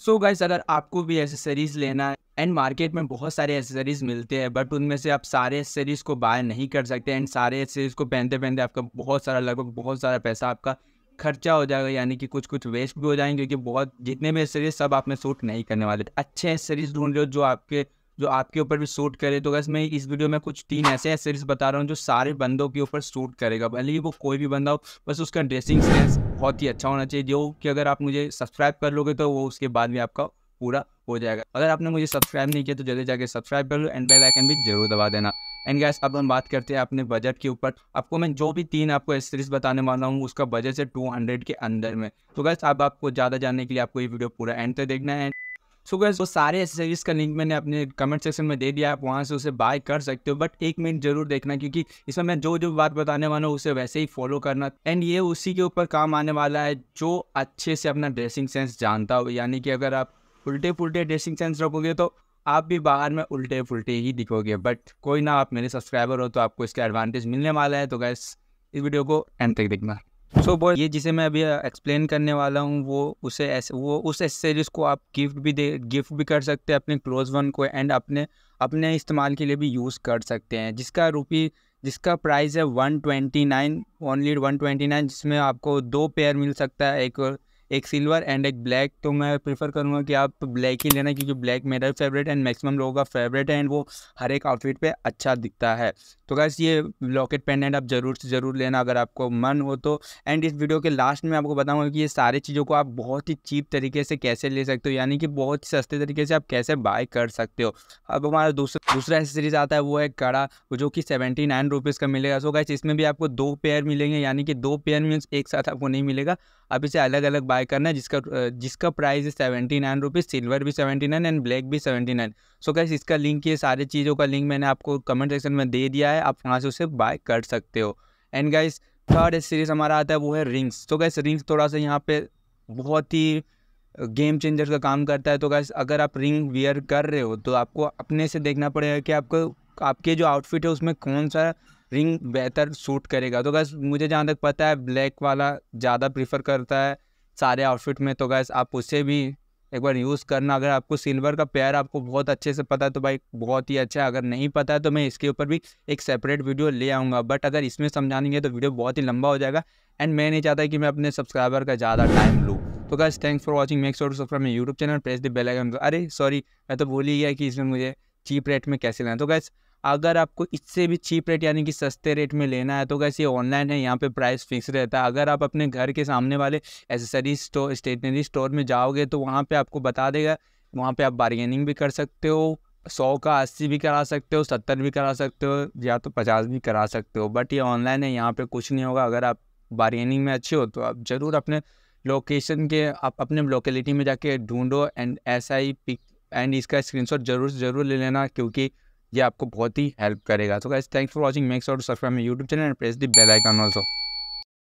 सो so guys अगर आपको भी एसेसरीज लेना है एंड मार्केट में बहुत सारे एसेसरीज मिलते हैं बट उनमें से आप सारे एसेसरीज को बाय नहीं कर सकते एंड सारे एसेसरीज को पहनते पहनते आपका बहुत सारा लगभग बहुत सारा पैसा आपका खर्चा हो जाएगा यानी कि कुछ कुछ वेस्ट भी हो जाएंगे क्योंकि बहुत जितने भी एसेसरीज सब आप में सूट नहीं करने वाले अच्छे एसेसरीज ढूंढ रहे हो जो आपके जो आपके ऊपर भी सूट करे तो गैस मैं इस वीडियो में कुछ तीन ऐसे ऐसे बता रहा हूँ जो सारे बंदों के ऊपर सूट करेगा भले ही वो कोई भी बंदा हो बस उसका ड्रेसिंग सेंस बहुत ही अच्छा होना चाहिए जो कि अगर आप मुझे सब्सक्राइब कर लोगे तो वो उसके बाद में आपका पूरा हो जाएगा अगर आपने मुझे सब्सक्राइब नहीं किया तो जल्दी जाके सब्सक्राइब कर लो एंड बेल आइकन भी जरूर दबा देना एंड गैस अब हम बात करते हैं अपने बजट के ऊपर आपको मैं जो भी तीन आपको एसेसरीज बताने वाला हूँ उसका बजट है टू हंड्रेड के अंदर में तो गैस अब आपको ज़्यादा जानने के लिए आपको ये वीडियो पूरा एंड तक देखना है सो गैस वो सारे एसेसरीज का लिंक मैंने अपने कमेंट सेक्शन में दे दिया आप वहाँ से उसे बाय कर सकते हो बट एक मिनट जरूर देखना क्योंकि इसमें मैं जो जो बात बताने वाला हूँ उसे वैसे ही फॉलो करना एंड ये उसी के ऊपर काम आने वाला है जो अच्छे से अपना ड्रेसिंग सेंस जानता हो यानी कि अगर आप उल्टे पुलटे ड्रेसिंग सेंस रखोगे तो आप भी बाहर में उल्टे पुलटे ही दिखोगे बट कोई ना आप मेरे सब्सक्राइबर हो तो आपको इसका एडवांटेज मिलने वाला है तो गैस इस वीडियो को एंड तक देखना सो so बॉय ये जिसे मैं अभी एक्सप्लेन करने वाला हूँ वो उसे ऐसे वो उस ऐसे को आप गिफ्ट भी दे गिफ्ट भी कर सकते हैं अपने क्लोज वन को एंड अपने अपने इस्तेमाल के लिए भी यूज़ कर सकते हैं जिसका रुपी जिसका प्राइस है one twenty nine only one twenty nine जिसमें आपको दो पेयर मिल सकता है एक एक सिल्वर एंड एक ब्लैक तो मैं प्रीफर करूँगा कि आप ब्लैक ही लेना क्योंकि ब्लैक मेरा फेवरेट एंड मैक्सिमम लोगों का फेवरेट है एंड वो हर एक आउटफिट पे अच्छा दिखता है तो गैस ये लॉकेट पेंडेंट आप ज़रूर से ज़रूर लेना अगर आपको मन हो तो एंड इस वीडियो के लास्ट में आपको बताऊँगा कि ये सारी चीज़ों को आप बहुत ही चीप तरीके से कैसे ले सकते हो यानी कि बहुत ही सस्ते तरीके से आप कैसे बाय कर सकते हो अब हमारा दूसरा दूसरा एसेसरीज आता है वो है कड़ा जो कि सेवेंटी नाइन रुपीज़ का मिलेगा सो गैस इसमें भी आपको दो पेयर मिलेंगे यानी कि दो पेयर मीन्स एक साथ आपको नहीं मिलेगा आप इसे अलग अलग बाय बाय करना है जिसका जिसका प्राइस है सेवेंटी नाइन रुपीज़ सिल्वर भी सेवेंटी नाइन एंड ब्लैक भी सेवेंटी नाइन सो कैसे इसका लिंक ये सारे चीज़ों का लिंक मैंने आपको कमेंट सेक्शन में दे दिया है आप वहाँ से उसे बाय कर सकते हो एंड गाइस थर्ड सीरीज़ हमारा आता है वो है रिंग्स तो गैस रिंग्स थोड़ा सा यहाँ पे बहुत ही गेम चेंजर का काम करता है तो गैस अगर आप रिंग वियर कर रहे हो तो आपको अपने से देखना पड़ेगा कि आपको आपके जो आउटफिट है उसमें कौन सा रिंग बेहतर सूट करेगा तो गैस मुझे जहाँ तक पता है ब्लैक वाला ज़्यादा प्रीफर करता है सारे आउटफिट में तो गैस आप उसे भी एक बार यूज़ करना अगर आपको सिल्वर का पेयर आपको बहुत अच्छे से पता है तो भाई बहुत ही अच्छा है अगर नहीं पता है तो मैं इसके ऊपर भी एक सेपरेट वीडियो ले आऊँगा बट अगर इसमें समझानेंगे तो वीडियो बहुत ही लंबा हो जाएगा एंड मैं नहीं चाहता कि मैं अपने सब्सक्राइबर का ज़्यादा टाइम लूँ तो guys thanks for watching makes sure to subscribe मैं YouTube channel press the bell icon अरे सॉरी मैं तो भूल ही गया कि इसमें मुझे चीप रेट में कैसे लाएँ तो गैस अगर आपको इससे भी चीप रेट यानी कि सस्ते रेट में लेना है तो कैसे ऑनलाइन है यहाँ पे प्राइस फिक्स रहता है अगर आप अपने घर के सामने वाले एसेसरी स्टोर स्टेशनरी स्टोर में जाओगे तो वहाँ पे आपको बता देगा वहाँ पे आप बार्गेनिंग भी कर सकते हो सौ का अस्सी भी करा सकते हो सत्तर भी करा सकते हो या तो पचास भी करा सकते हो बट ये ऑनलाइन है यहाँ पर कुछ नहीं होगा अगर आप बार्गेनिंग में अच्छे हो तो आप ज़रूर अपने लोकेशन के आप अपने लोकेलिटी में जाके ढूंढो एंड ऐसा ही पिक एंड इसका स्क्रीनशॉट ज़रूर ज़रूर ले लेना क्योंकि ये आपको बहुत ही हेल्प करेगा so guys thanks for watching makes और subscribe my YouTube channel and press the bell icon also